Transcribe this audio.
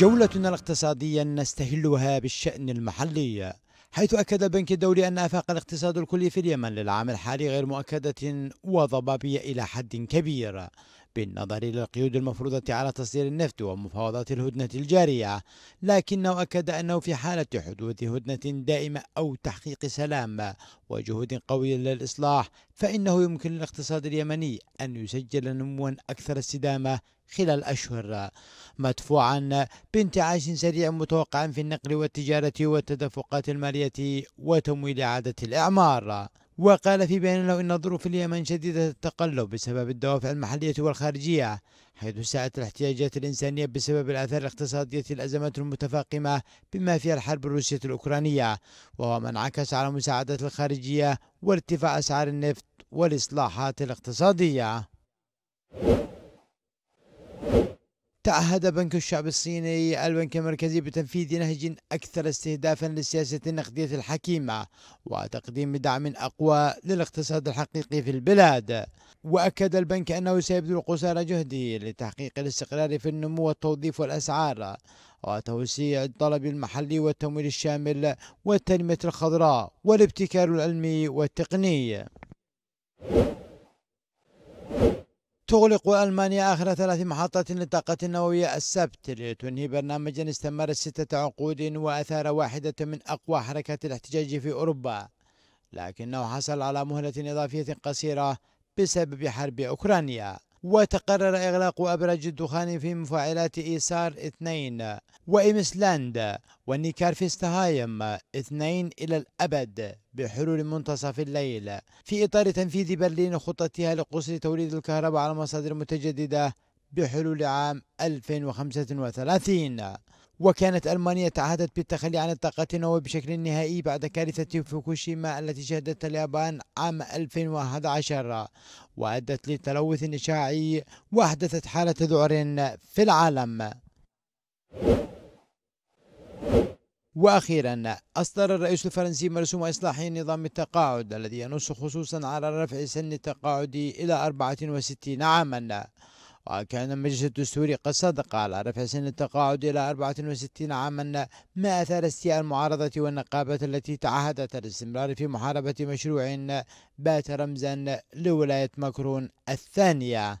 جولتنا الاقتصادية نستهلها بالشأن المحلي حيث أكد البنك الدولي أن آفاق الاقتصاد الكلي في اليمن للعام الحالي غير مؤكدة وضبابية إلى حد كبير بالنظر إلى القيود المفروضة على تصدير النفط ومفاوضات الهدنة الجارية لكنه أكد أنه في حالة حدوث هدنة دائمة أو تحقيق سلام وجهود قوية للإصلاح فإنه يمكن للاقتصاد اليمني أن يسجل نموا أكثر استدامة خلال أشهر مدفوعا بانتعاش سريع متوقع في النقل والتجارة والتدفقات المالية وتمويل إعادة الإعمار وقال في بيانه إن ظروف اليمن شديدة التقلب بسبب الدوافع المحلية والخارجية حيث ساءت الاحتياجات الإنسانية بسبب الآثار الاقتصادية الأزمات المتفاقمة بما فيها الحرب الروسية الأوكرانية وهو ما انعكس على المساعدات الخارجية وارتفاع أسعار النفط والإصلاحات الاقتصادية تعهد بنك الشعب الصيني البنك المركزي بتنفيذ نهج أكثر استهدافا للسياسة النقدية الحكيمة وتقديم دعم أقوى للاقتصاد الحقيقي في البلاد وأكد البنك أنه سيبذل قصارى جهده لتحقيق الاستقرار في النمو والتوظيف والأسعار وتوسيع الطلب المحلي والتمويل الشامل والتنمية الخضراء والابتكار العلمي والتقني تغلق ألمانيا آخر ثلاث محطات للطاقة النووية السبت لتنهي برنامجا استمر ستة عقود وأثار واحدة من أقوى حركات الاحتجاج في أوروبا لكنه حصل على مهلة إضافية قصيرة بسبب حرب أوكرانيا وتقرر إغلاق أبراج الدخان في مفاعلات إيسار اثنين وإمسلاند ونيكارفيستهايم اثنين إلى الأبد بحلول منتصف الليل في إطار تنفيذ برلين خطتها لقصر توليد الكهرباء على مصادر متجددة بحلول عام 2035 وكانت ألمانيا تعهدت بالتخلي عن الطاقة النووية بشكل نهائي بعد كارثة فوكوشيما التي شهدتها اليابان عام 2011 وأدت لتلوث إشعاعي وأحدثت حالة ذعر في العالم واخيرا اصدر الرئيس الفرنسي مرسوم إصلاح نظام التقاعد الذي ينص خصوصا على رفع سن التقاعد الى 64 عاما وكان المجلس الدستوري قد صدق على رفع سن التقاعد إلى 64 عاما ما أثار استياء المعارضة والنقابة التي تعهدت الاستمرار في محاربة مشروع بات رمزا لولاية مكرون الثانية